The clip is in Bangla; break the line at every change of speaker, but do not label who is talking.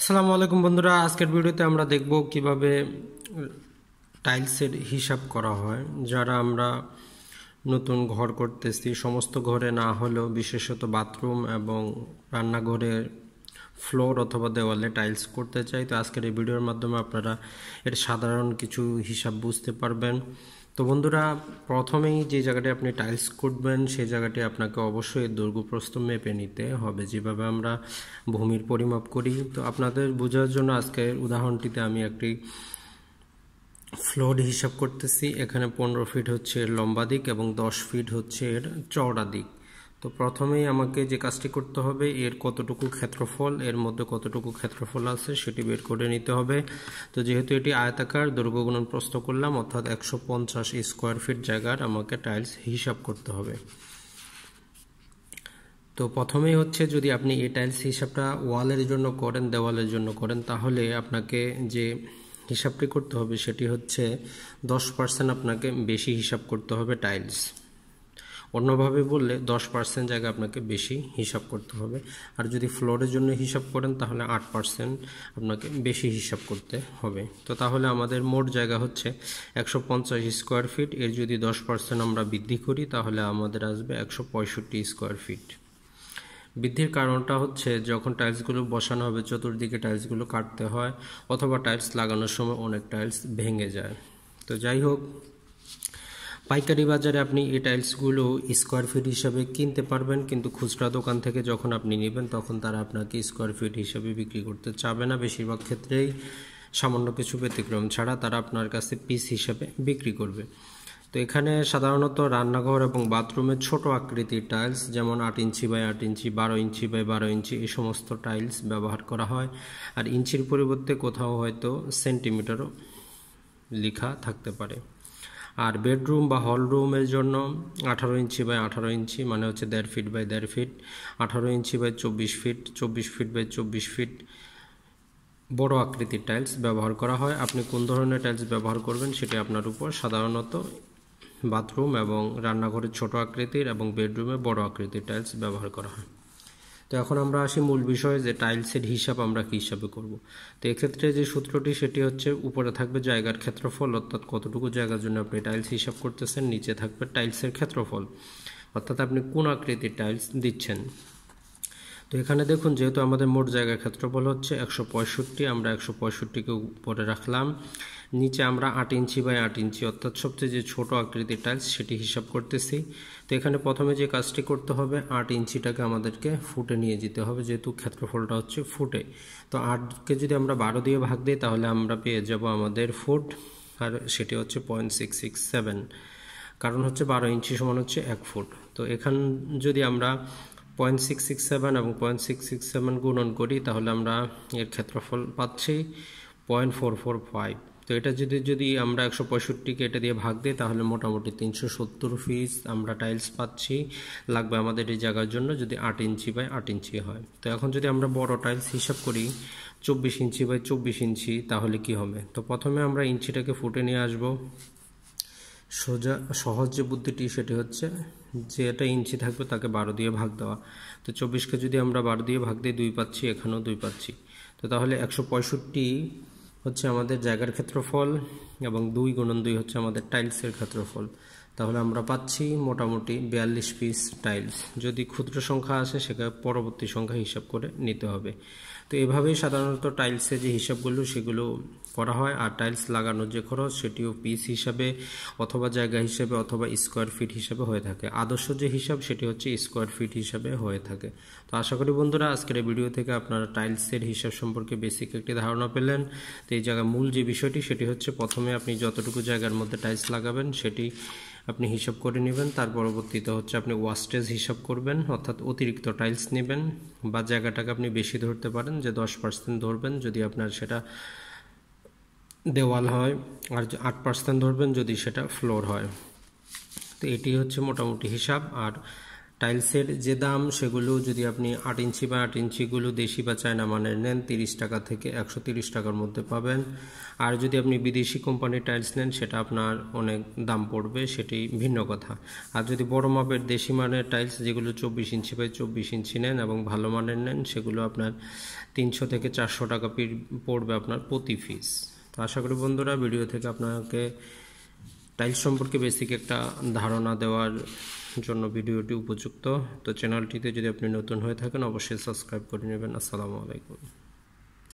আসসালামু আলাইকুম বন্ধুরা আজকের ভিডিওতে আমরা দেখব কিভাবে টাইলসের হিসাব করা হয় যারা আমরা নতুন ঘর করতেছি সমস্ত ঘরে না হলেও বিশেষত বাথরুম এবং রান্নাঘরে ফ্লোর অথবা দেওয়ালে টাইলস করতে চাই তো আজকের এই ভিডিওর মাধ্যমে আপনারা এর সাধারণ কিছু হিসাব বুঝতে পারবেন তো বন্ধুরা প্রথমেই যে জায়গাটি আপনি টাইলস করবেন সেই জায়গাটি আপনাকে অবশ্যই দুর্গপ্রস্থ মেপে নিতে হবে যেভাবে আমরা ভূমির পরিমাপ করি তো আপনাদের বোঝার জন্য আজকের উদাহরণটিতে আমি একটি ফ্লোর হিসাব করতেছি এখানে পনেরো ফিট হচ্ছে লম্বা দিক এবং দশ ফিট হচ্ছে এর চওড়া দিক তো প্রথমেই আমাকে যে কাজটি করতে হবে এর কতটুকু ক্ষেত্রফল এর মধ্যে কতটুকু ক্ষেত্রফল আছে সেটি বের করে নিতে হবে তো যেহেতু এটি আয়তাকার দুর্গগুণন প্রস্ত করলাম অর্থাৎ একশো পঞ্চাশ স্কোয়ার ফিট জায়গার আমাকে টাইলস হিসাব করতে হবে তো প্রথমেই হচ্ছে যদি আপনি এই টাইলস হিসাবটা ওয়ালের জন্য করেন দেওয়ালের জন্য করেন তাহলে আপনাকে যে হিসাবটি করতে হবে সেটি হচ্ছে দশ পার্সেন্ট আপনাকে বেশি হিসাব করতে হবে টাইলস অন্যভাবে বললে দশ পার্সেন্ট জায়গা আপনাকে বেশি হিসাব করতে হবে আর যদি ফ্লোরের জন্য হিসাব করেন তাহলে আট পার্সেন্ট আপনাকে বেশি হিসাব করতে হবে তো তাহলে আমাদের মোট জায়গা হচ্ছে একশো পঞ্চাশ স্কোয়ার ফিট এর যদি দশ পার্সেন্ট আমরা বৃদ্ধি করি তাহলে আমাদের আসবে একশো পঁয়ষট্টি স্কোয়ার ফিট বৃদ্ধির কারণটা হচ্ছে যখন টাইলসগুলো বসানো হবে চতুর্দিকে টাইলসগুলো কাটতে হয় অথবা টাইলস লাগানোর সময় অনেক টাইলস ভেঙে যায় তো যাই হোক পাইকারি বাজারে আপনি এই টাইলসগুলো স্কোয়ার ফিট হিসাবে কিনতে পারবেন কিন্তু খুচরা দোকান থেকে যখন আপনি নেবেন তখন তারা আপনাকে স্কোয়ার ফিট হিসাবে বিক্রি করতে চাবে না বেশিরভাগ ক্ষেত্রেই সামান্য কিছু ব্যতিক্রম ছাড়া তারা আপনার কাছে পিস হিসাবে বিক্রি করবে তো এখানে সাধারণত রান্নাঘর এবং বাথরুমে ছোট আকৃতির টাইলস যেমন আট ইঞ্চি বাই আট ইঞ্চি বারো ইঞ্চি বাই বারো ইঞ্চি এই সমস্ত টাইলস ব্যবহার করা হয় আর ইঞ্চির পরিবর্তে কোথাও হয়তো সেন্টিমিটারও লেখা থাকতে পারে আর বেডরুম বা হল রুমের জন্য আঠারো ইঞ্চি বাই আঠারো ইঞ্চি মানে হচ্ছে দেড় ফিট বাই দেড় ফিট আঠারো ইঞ্চি বাই চব্বিশ ফিট চব্বিশ ফিট বাই চব্বিশ ফিট বড় আকৃতির টাইলস ব্যবহার করা হয় আপনি কোন ধরনের টাইলস ব্যবহার করবেন সেটি আপনার উপর সাধারণত বাথরুম এবং রান্নাঘরের ছোট আকৃতির এবং বেডরুমে বড় আকৃতির টাইলস ব্যবহার করা হয় তো এখন আমরা আসি মূল বিষয়ে যে টাইলসের হিসাব আমরা কী হিসাবে করব তো এক্ষেত্রে যে সূত্রটি সেটি হচ্ছে উপরে থাকবে জায়গার ক্ষেত্রফল অর্থাৎ কতটুকু জায়গার জন্য আপনি টাইলস হিসাব করতেছেন নিচে থাকবে টাইলসের ক্ষেত্রফল অর্থাৎ আপনি কোন আকৃতির টাইলস দিচ্ছেন তো এখানে দেখুন যেহেতু আমাদের মোট জায়গার ক্ষেত্রফল হচ্ছে একশো পঁয়ষট্টি আমরা একশো পঁয়ষট্টিকে উপরে রাখলাম নিচে আমরা আট ইঞ্চি বাই আট ইঞ্চি অর্থাৎ সবচেয়ে যে ছোট আকৃতির টাইলস সেটি হিসাব করতেছি তো এখানে প্রথমে যে কাজটি করতে হবে আট ইঞ্চিটাকে আমাদেরকে ফুটে নিয়ে যেতে হবে যেহেতু ক্ষেত্রফলটা হচ্ছে ফুটে তো আটকে যদি আমরা বারো দিয়ে ভাগ দিই তাহলে আমরা পেয়ে যাব আমাদের ফুট আর সেটি হচ্ছে পয়েন্ট সিক্স সিক্স সেভেন কারণ হচ্ছে বারো ইঞ্চি সমান হচ্ছে এক ফুট তো এখান যদি আমরা পয়েন্ট সিক্স সিক্স সেভেন এবং পয়েন্ট সিক্স সিক্স সেভেন গুণন করি তাহলে আমরা এর ক্ষেত্রফল পাচ্ছি পয়েন্ট ফোর ফোর ফাইভ তো এটা যদি যদি আমরা একশো পঁয়ষট্টিকে এটা দিয়ে ভাগ দিই তাহলে মোটামুটি তিনশো সত্তর ফিস আমরা টাইলস পাচ্ছি লাগবে আমাদের এই জায়গার জন্য যদি আট ইঞ্চি বাই আট ইঞ্চি হয় তো এখন যদি আমরা বড় টাইলস হিসাব করি চব্বিশ ইঞ্চি বাই চব্বিশ ইঞ্চি তাহলে কি হবে তো প্রথমে আমরা ইঞ্চিটাকে ফুটে নিয়ে আসব সোজা সহজ যে বুদ্ধিটি সেটি হচ্ছে যে এটা ইঞ্চি থাকবে তাকে বারো দিয়ে ভাগ দেওয়া তো চব্বিশকে যদি আমরা বারো দিয়ে ভাগ দিই দুই পাচ্ছি এখানেও দুই পাচ্ছি তো তাহলে একশো পঁয়ষট্টি হচ্ছে আমাদের জায়গার ক্ষেত্রফল এবং দুই গুণন দুই হচ্ছে আমাদের টাইলসের ক্ষেত্রফল তাহলে আমরা পাচ্ছি মোটামুটি বিয়াল্লিশ পিস টাইলস যদি ক্ষুদ্র সংখ্যা আসে সেখানে পরবর্তী সংখ্যা হিসাব করে নিতে হবে তো এভাবেই সাধারণত টাইলসে যে হিসাবগুলো সেগুলো করা হয় আর টাইলস লাগানোর যে খরচ সেটিও পিস হিসাবে অথবা জায়গা হিসাবে অথবা স্কোয়ার ফিট হিসাবে হয়ে থাকে আদর্শ যে হিসাব সেটি হচ্ছে স্কোয়ার ফিট হিসাবে হয়ে থাকে তো আশা করি বন্ধুরা আজকের এই ভিডিও থেকে আপনারা টাইলসের হিসাব সম্পর্কে বেসিক একটি ধারণা পেলেন তো এই জায়গায় মূল যে বিষয়টি সেটি হচ্ছে প্রথমে আপনি যতটুকু জায়গার মধ্যে টাইলস লাগাবেন সেটি আপনি হিসাব করে নেবেন তার পরবর্তীতে হচ্ছে আপনি ওয়াস্টেজ হিসাব করবেন অর্থাৎ অতিরিক্ত টাইলস নেবেন বা জায়গাটাকে আপনি বেশি ধরতে পারেন যে দশ পার্সেন্ট ধরবেন যদি আপনার সেটা দেওয়াল হয় আর আট পার্সেন্ট ধরবেন যদি সেটা ফ্লোর হয় তো এটি হচ্ছে মোটামুটি হিসাব আর টাইলসের যে দাম সেগুলো যদি আপনি আট ইঞ্চি বা আট ইঞ্চিগুলো দেশি বা চায়না মানের নেন তিরিশ টাকা থেকে একশো তিরিশ টাকার মধ্যে পাবেন আর যদি আপনি বিদেশি কোম্পানির টাইলস নেন সেটা আপনার অনেক দাম পড়বে সেটি ভিন্ন কথা আর যদি বড় মাপের দেশি মানের টাইলস যেগুলো চব্বিশ ইঞ্চি বাই চব্বিশ ইঞ্চি নেন এবং ভালো মানের নেন সেগুলো আপনার তিনশো থেকে চারশো টাকা পড়বে আপনার প্রতি ফিস তো আশা করি বন্ধুরা ভিডিও থেকে আপনাকে টাইলস সম্পর্কে বেসিক একটা ধারণা দেওয়ার জন্য ভিডিওটি উপযুক্ত তো চ্যানেলটিতে যদি আপনি নতুন হয়ে থাকেন অবশ্যই সাবস্ক্রাইব করে নেবেন আসসালামু আলাইকুম